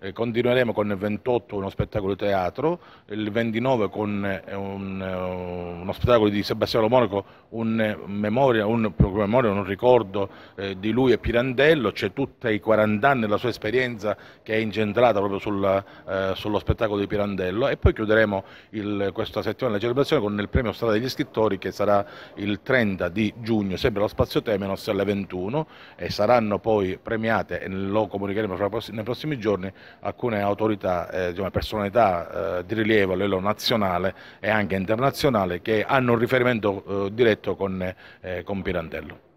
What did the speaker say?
Eh, continueremo con il 28 uno spettacolo di teatro, il 29 con eh, un, eh, uno spettacolo di Sebastiano Monaco, un, memoria, un, memoria, un ricordo eh, di lui e Pirandello, c'è tutti i 40 anni della sua esperienza che è incentrata proprio sulla, eh, sullo spettacolo di Pirandello e poi chiuderemo il, questa settimana la celebrazione con il premio Strada degli Scrittori che sarà il 30 di giugno, sempre allo Spazio Temenos alle 21 e saranno poi premiate, lo comunicheremo nei prossimi prossimi giorni alcune autorità, eh, diciamo, personalità eh, di rilievo a livello nazionale e anche internazionale che hanno un riferimento eh, diretto con, eh, con Pirandello.